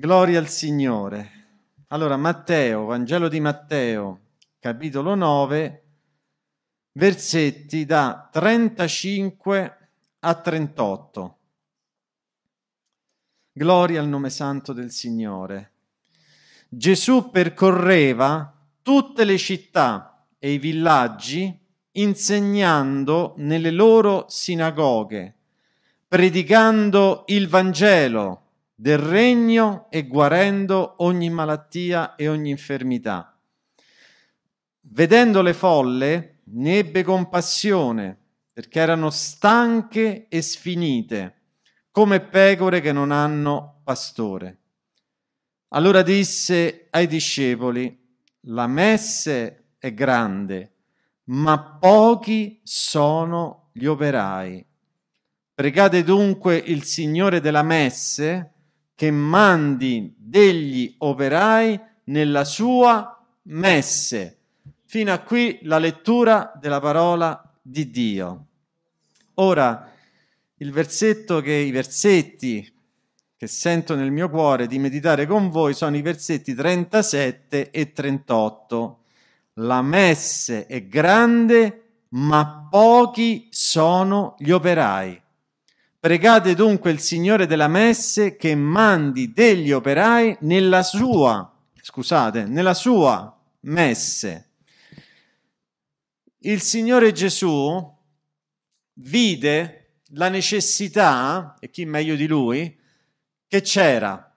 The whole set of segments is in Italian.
Gloria al Signore. Allora, Matteo, Vangelo di Matteo, capitolo 9, versetti da 35 a 38. Gloria al nome santo del Signore. Gesù percorreva tutte le città e i villaggi insegnando nelle loro sinagoghe, predicando il Vangelo del regno e guarendo ogni malattia e ogni infermità. Vedendo le folle, ne ebbe compassione, perché erano stanche e sfinite, come pecore che non hanno pastore. Allora disse ai discepoli, la messe è grande, ma pochi sono gli operai. Pregate dunque il Signore della messe che mandi degli operai nella sua messe. Fino a qui la lettura della parola di Dio. Ora, il versetto che i versetti che sento nel mio cuore di meditare con voi sono i versetti 37 e 38. La messe è grande, ma pochi sono gli operai. Pregate dunque il Signore della messe che mandi degli operai nella sua, scusate, nella sua messe. Il Signore Gesù vide la necessità, e chi meglio di lui, che c'era,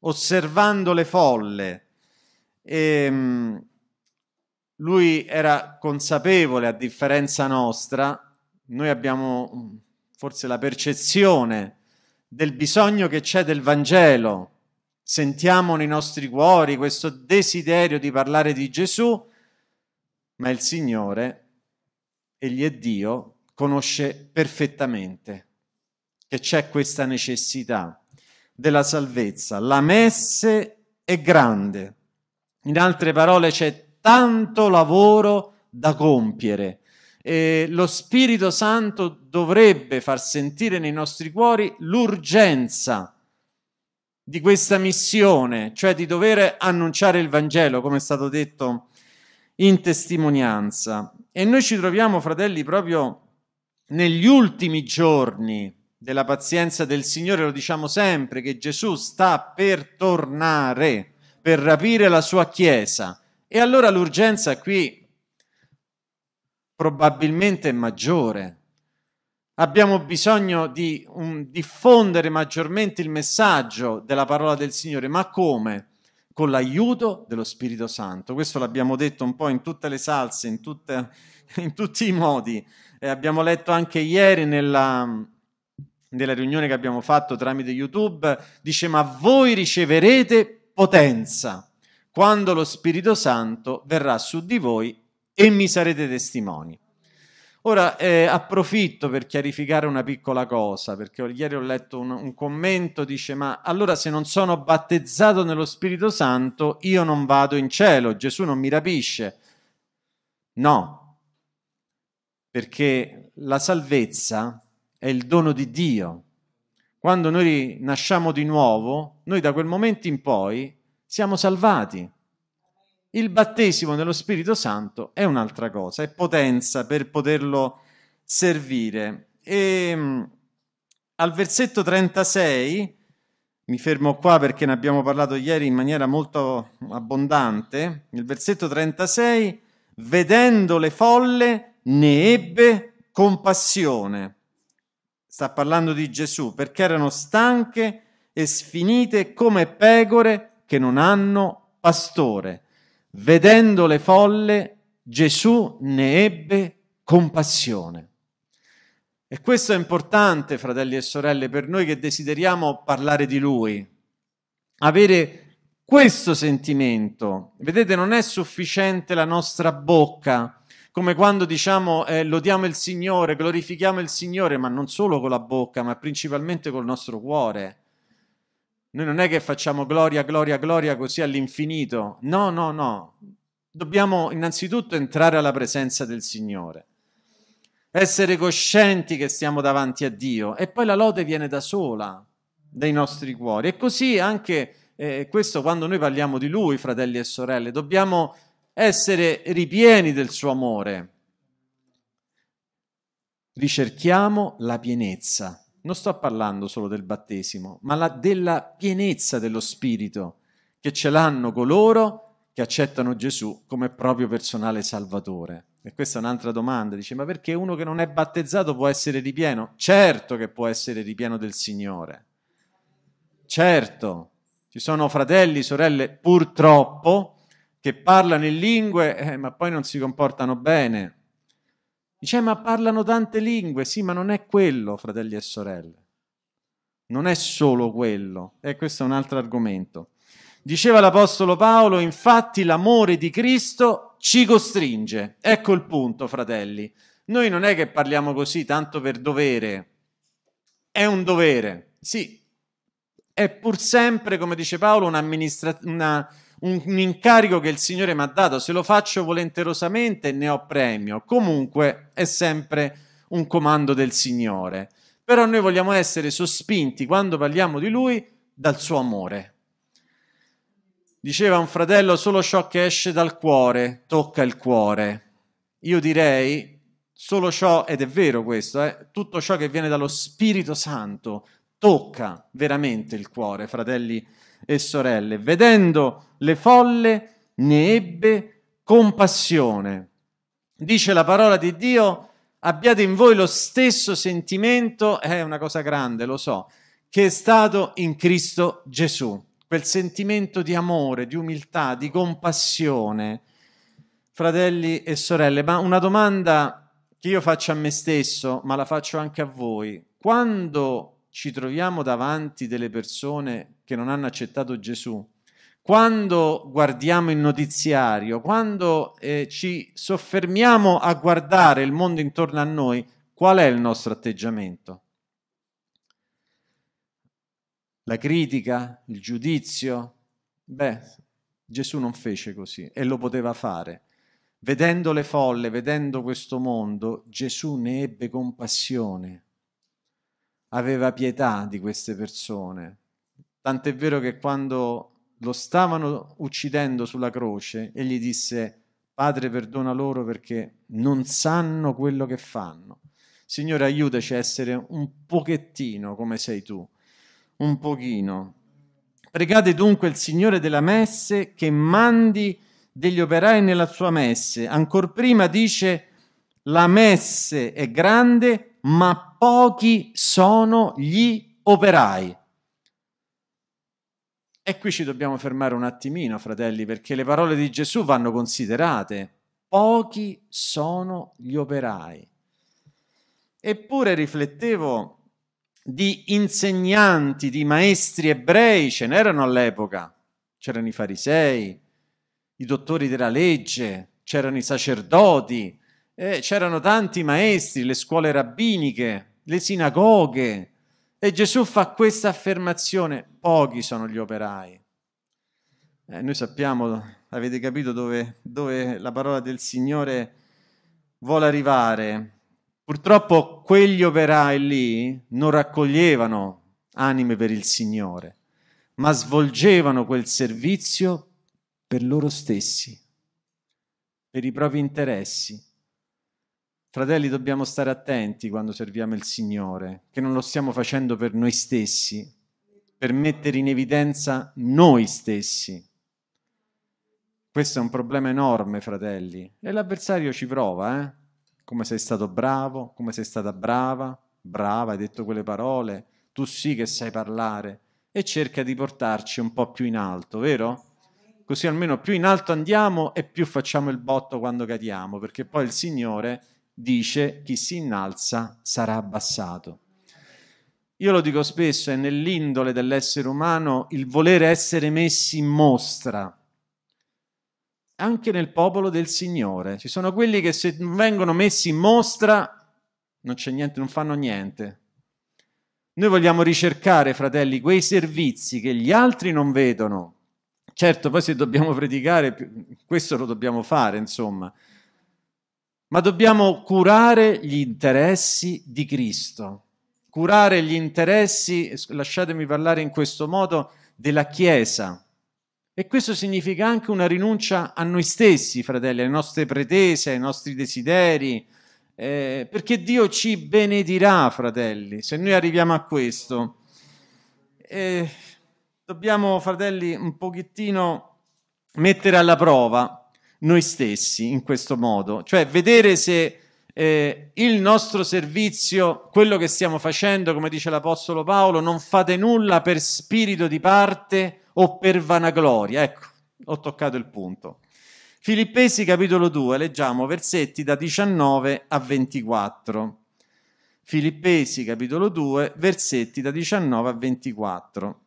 osservando le folle. E, ehm, lui era consapevole, a differenza nostra, noi abbiamo forse la percezione del bisogno che c'è del Vangelo, sentiamo nei nostri cuori questo desiderio di parlare di Gesù, ma il Signore, egli è Dio, conosce perfettamente che c'è questa necessità della salvezza. La messe è grande. In altre parole c'è tanto lavoro da compiere eh, lo Spirito Santo dovrebbe far sentire nei nostri cuori l'urgenza di questa missione, cioè di dover annunciare il Vangelo, come è stato detto in testimonianza. E noi ci troviamo, fratelli, proprio negli ultimi giorni della pazienza del Signore, lo diciamo sempre, che Gesù sta per tornare, per rapire la sua Chiesa. E allora l'urgenza qui probabilmente maggiore. Abbiamo bisogno di un, diffondere maggiormente il messaggio della parola del Signore, ma come? Con l'aiuto dello Spirito Santo. Questo l'abbiamo detto un po' in tutte le salse, in, tutte, in tutti i modi. E abbiamo letto anche ieri nella, nella riunione che abbiamo fatto tramite YouTube, dice ma voi riceverete potenza quando lo Spirito Santo verrà su di voi e mi sarete testimoni. Ora eh, approfitto per chiarificare una piccola cosa, perché ieri ho letto un, un, commento, dice ma allora se non sono battezzato nello Spirito Santo io non vado in cielo, Gesù non mi rapisce. No, perché la salvezza è il dono di Dio. Quando noi nasciamo di nuovo, noi da quel momento in poi siamo salvati. Il battesimo dello Spirito Santo è un'altra cosa, è potenza per poterlo servire. E ehm, al versetto 36, mi fermo qua perché ne abbiamo parlato ieri in maniera molto abbondante, il versetto 36, vedendo le folle ne ebbe compassione. Sta parlando di Gesù, perché erano stanche e sfinite come pecore che non hanno pastore. Vedendo le folle, Gesù ne ebbe compassione. E questo è importante, fratelli e sorelle, per noi che desideriamo parlare di Lui, avere questo sentimento. Vedete, non è sufficiente la nostra bocca, come quando diciamo eh, lodiamo il Signore, glorifichiamo il Signore, ma non solo con la bocca, ma principalmente col nostro cuore. Noi non è che facciamo gloria, gloria, gloria così all'infinito. No, no, no. Dobbiamo innanzitutto entrare alla presenza del Signore, essere coscienti che stiamo davanti a Dio e poi la lode viene da sola dai nostri cuori. E così anche eh, questo quando noi parliamo di Lui, fratelli e sorelle, dobbiamo essere ripieni del suo amore. Ricerchiamo la pienezza non sto parlando solo del battesimo, ma la, della pienezza dello Spirito che ce l'hanno coloro che accettano Gesù come proprio personale Salvatore. E questa è un'altra domanda, dice, ma perché uno che non è battezzato può essere ripieno? Certo che può essere ripieno del Signore, certo, ci sono fratelli, sorelle, purtroppo, che parlano in lingue, eh, ma poi non si comportano bene, Dice, eh, ma parlano tante lingue, sì, ma non è quello, fratelli e sorelle. Non è solo quello. E eh, questo è un altro argomento. Diceva l'Apostolo Paolo, infatti l'amore di Cristo ci costringe. Ecco il punto, fratelli. Noi non è che parliamo così tanto per dovere. È un dovere, sì. È pur sempre, come dice Paolo, una, un, un incarico che il Signore mi ha dato, se lo faccio volenterosamente ne ho premio. Comunque è sempre un comando del Signore. Però noi vogliamo essere sospinti quando parliamo di Lui dal suo amore. Diceva un fratello, solo ciò che esce dal cuore tocca il cuore. Io direi, solo ciò, ed è vero questo, eh, tutto ciò che viene dallo Spirito Santo tocca veramente il cuore, fratelli e sorelle. Vedendo le folle ne ebbe compassione. Dice la parola di Dio, abbiate in voi lo stesso sentimento, è una cosa grande, lo so, che è stato in Cristo Gesù. Quel sentimento di amore, di umiltà, di compassione, fratelli e sorelle. Ma una domanda che io faccio a me stesso, ma la faccio anche a voi. Quando ci troviamo davanti delle persone che non hanno accettato Gesù, quando guardiamo il notiziario, quando eh, ci soffermiamo a guardare il mondo intorno a noi, qual è il nostro atteggiamento? La critica, il giudizio? Beh, Gesù non fece così e lo poteva fare. Vedendo le folle, vedendo questo mondo, Gesù ne ebbe compassione, aveva pietà di queste persone, Tant'è vero che quando lo stavano uccidendo sulla croce, egli disse, Padre, perdona loro perché non sanno quello che fanno. Signore, aiutaci a essere un pochettino come sei tu, un pochino. Pregate dunque il Signore della messe che mandi degli operai nella sua messe. Ancor prima dice, la messe è grande, ma pochi sono gli operai. E qui ci dobbiamo fermare un attimino, fratelli, perché le parole di Gesù vanno considerate. Pochi sono gli operai. Eppure riflettevo di insegnanti, di maestri ebrei, ce n'erano all'epoca. C'erano i farisei, i dottori della legge, c'erano i sacerdoti, eh, c'erano tanti maestri, le scuole rabbiniche, le sinagoghe. E Gesù fa questa affermazione, pochi sono gli operai. Eh, noi sappiamo, avete capito dove, dove la parola del Signore vuole arrivare. Purtroppo quegli operai lì non raccoglievano anime per il Signore, ma svolgevano quel servizio per loro stessi, per i propri interessi. Fratelli, dobbiamo stare attenti quando serviamo il Signore, che non lo stiamo facendo per noi stessi, per mettere in evidenza noi stessi. Questo è un problema enorme, fratelli, e l'avversario ci prova, eh? Come sei stato bravo, come sei stata brava, brava, hai detto quelle parole, tu sì che sai parlare, e cerca di portarci un po' più in alto, vero? Così almeno più in alto andiamo e più facciamo il botto quando cadiamo, perché poi il Signore dice chi si innalza sarà abbassato. Io lo dico spesso, è nell'indole dell'essere umano il volere essere messi in mostra. Anche nel popolo del Signore. Ci sono quelli che se non vengono messi in mostra non, niente, non fanno niente. Noi vogliamo ricercare, fratelli, quei servizi che gli altri non vedono. Certo, poi se dobbiamo predicare, questo lo dobbiamo fare, insomma. Ma dobbiamo curare gli interessi di Cristo curare gli interessi, lasciatemi parlare in questo modo, della Chiesa. E questo significa anche una rinuncia a noi stessi, fratelli, alle nostre pretese, ai nostri desideri, eh, perché Dio ci benedirà, fratelli, se noi arriviamo a questo. Eh, dobbiamo, fratelli, un pochettino mettere alla prova noi stessi in questo modo, cioè vedere se eh, il nostro servizio, quello che stiamo facendo, come dice l'Apostolo Paolo, non fate nulla per spirito di parte o per vanagloria. Ecco, ho toccato il punto. Filippesi capitolo 2, leggiamo versetti da 19 a 24. Filippesi capitolo 2, versetti da 19 a 24.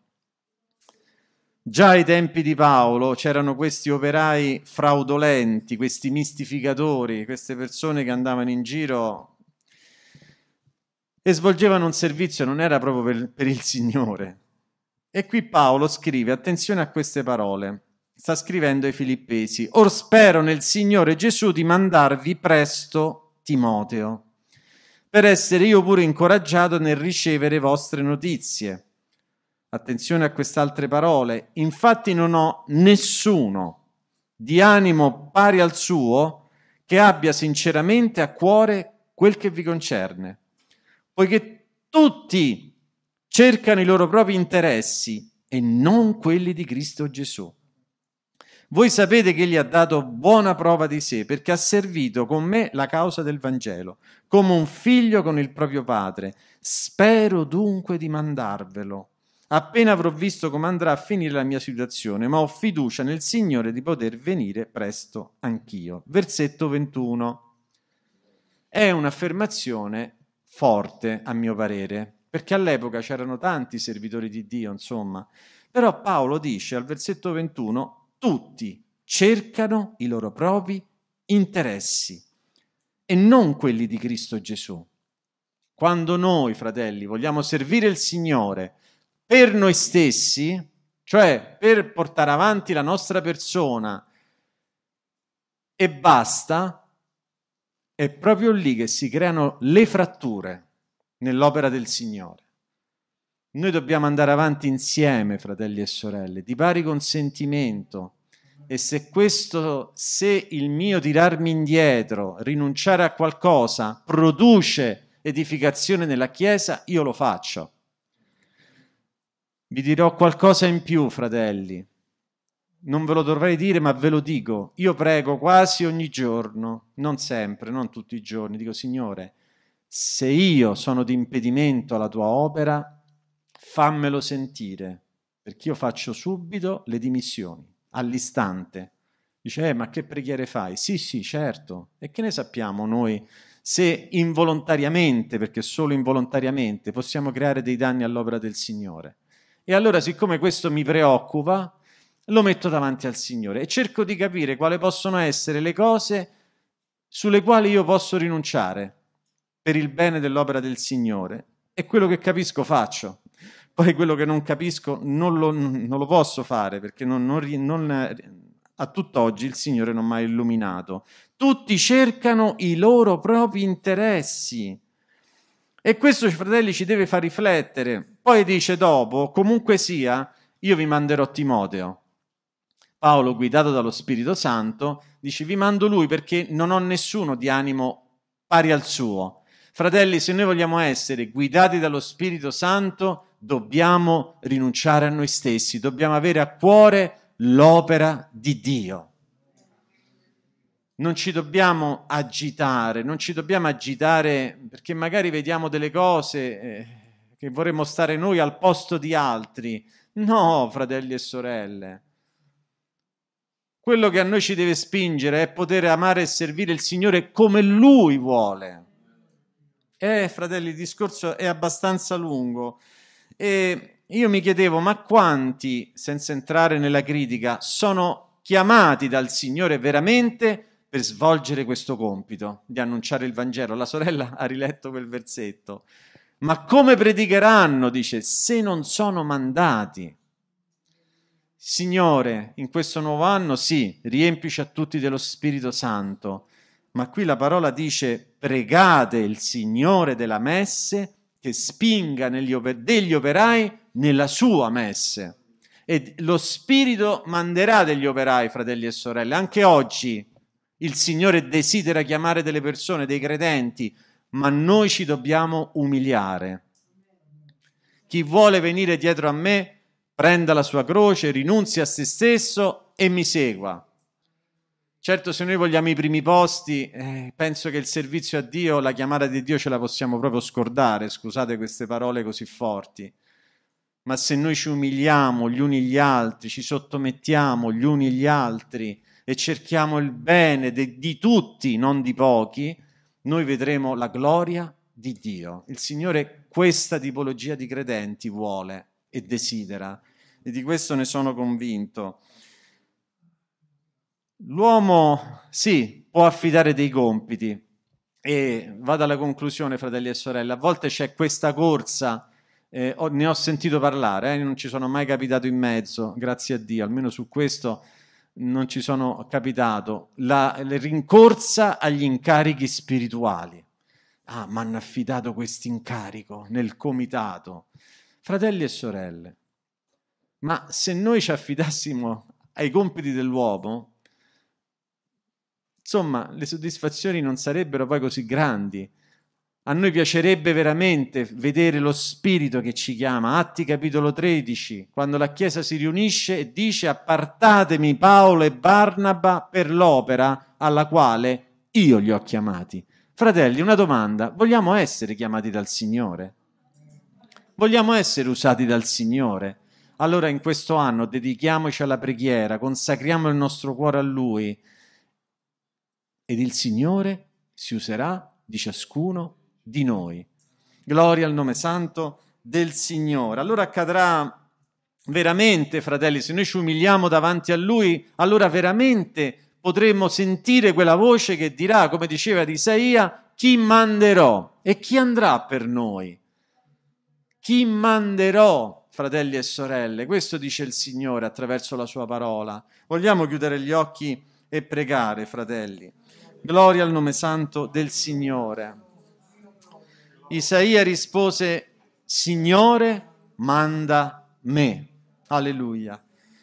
Già ai tempi di Paolo c'erano questi operai fraudolenti, questi mistificatori, queste persone che andavano in giro e svolgevano un servizio, non era proprio per, per il Signore. E qui Paolo scrive, attenzione a queste parole, sta scrivendo ai filippesi, or spero nel Signore Gesù di mandarvi presto Timoteo, per essere io pure incoraggiato nel ricevere vostre notizie Attenzione a queste altre parole. Infatti non ho nessuno di animo pari al suo che abbia sinceramente a cuore quel che vi concerne, poiché tutti cercano i loro propri interessi e non quelli di Cristo Gesù. Voi sapete che egli ha dato buona prova di sé perché ha servito con me la causa del Vangelo, come un figlio con il proprio padre. Spero dunque di mandarvelo Appena avrò visto come andrà a finire la mia situazione, ma ho fiducia nel Signore di poter venire presto anch'io. Versetto 21. È un'affermazione forte, a mio parere, perché all'epoca c'erano tanti servitori di Dio, insomma. Però Paolo dice al versetto 21, tutti cercano i loro propri interessi e non quelli di Cristo Gesù. Quando noi, fratelli, vogliamo servire il Signore, per noi stessi, cioè per portare avanti la nostra persona e basta, è proprio lì che si creano le fratture nell'opera del Signore. Noi dobbiamo andare avanti insieme, fratelli e sorelle, di pari consentimento. E se questo, se il mio tirarmi indietro, rinunciare a qualcosa, produce edificazione nella Chiesa, io lo faccio. Vi dirò qualcosa in più, fratelli. Non ve lo dovrei dire, ma ve lo dico. Io prego quasi ogni giorno, non sempre, non tutti i giorni. Dico, Signore, se io sono di impedimento alla tua opera, fammelo sentire, perché io faccio subito le dimissioni, all'istante. Dice, eh, ma che preghiere fai? Sì, sì, certo. E che ne sappiamo noi se involontariamente, perché solo involontariamente, possiamo creare dei danni all'opera del Signore? E allora, siccome questo mi preoccupa, lo metto davanti al Signore e cerco di capire quali possono essere le cose sulle quali io posso rinunciare per il bene dell'opera del Signore. E quello che capisco faccio. Poi quello che non capisco non lo, non lo posso fare perché non, non, a tutt'oggi il Signore non mi ha illuminato. Tutti cercano i loro propri interessi e questo, fratelli, ci deve far riflettere. Poi dice dopo, comunque sia, io vi manderò Timoteo. Paolo, guidato dallo Spirito Santo, dice vi mando lui perché non ho nessuno di animo pari al suo. Fratelli, se noi vogliamo essere guidati dallo Spirito Santo, dobbiamo rinunciare a noi stessi, dobbiamo avere a cuore l'opera di Dio non ci dobbiamo agitare, non ci dobbiamo agitare perché magari vediamo delle cose eh, che vorremmo stare noi al posto di altri. No, fratelli e sorelle. Quello che a noi ci deve spingere è poter amare e servire il Signore come Lui vuole. Eh, fratelli, il discorso è abbastanza lungo. E io mi chiedevo, ma quanti, senza entrare nella critica, sono chiamati dal Signore veramente per svolgere questo compito di annunciare il Vangelo. La sorella ha riletto quel versetto. Ma come predicheranno, dice, se non sono mandati? Signore, in questo nuovo anno sì, riempici a tutti dello Spirito Santo, ma qui la parola dice pregate il Signore della messe che spinga oper- degli operai nella sua messe. E lo Spirito manderà degli operai, fratelli e sorelle. Anche oggi il Signore desidera chiamare delle persone, dei credenti, ma noi ci dobbiamo umiliare. Chi vuole venire dietro a me, prenda la sua croce, rinunzi a se stesso e mi segua. Certo, se noi vogliamo i primi posti, eh, penso che il servizio a Dio, la chiamata di Dio ce la possiamo proprio scordare, scusate queste parole così forti. Ma se noi ci umiliamo gli uni gli altri, ci sottomettiamo gli uni gli altri, e cerchiamo il bene de- di tutti, non di pochi, noi vedremo la gloria di Dio. Il Signore questa tipologia di credenti vuole e desidera e di questo ne sono convinto. L'uomo sì, può affidare dei compiti e vado alla conclusione, fratelli e sorelle, a volte c'è questa corsa, eh, ne ho sentito parlare, eh, non ci sono mai capitato in mezzo, grazie a Dio, almeno su questo non ci sono capitato, la, la rincorsa agli incarichi spirituali. Ah, mi hanno affidato questo incarico nel comitato. Fratelli e sorelle, ma se noi ci affidassimo ai compiti dell'uomo, insomma, le soddisfazioni non sarebbero poi così grandi a noi piacerebbe veramente vedere lo Spirito che ci chiama. Atti capitolo 13, quando la Chiesa si riunisce e dice appartatemi Paolo e Barnaba per l'opera alla quale io li ho chiamati. Fratelli, una domanda. Vogliamo essere chiamati dal Signore? Vogliamo essere usati dal Signore? Allora in questo anno dedichiamoci alla preghiera, consacriamo il nostro cuore a Lui ed il Signore si userà di ciascuno di noi. Gloria al nome santo del Signore. Allora accadrà veramente, fratelli, se noi ci umiliamo davanti a Lui, allora veramente potremmo sentire quella voce che dirà, come diceva di Isaia, chi manderò e chi andrà per noi? Chi manderò, fratelli e sorelle? Questo dice il Signore attraverso la sua parola. Vogliamo chiudere gli occhi e pregare, fratelli. Gloria al nome santo del Signore. Isaia rispose, Signore, manda me. Alleluia.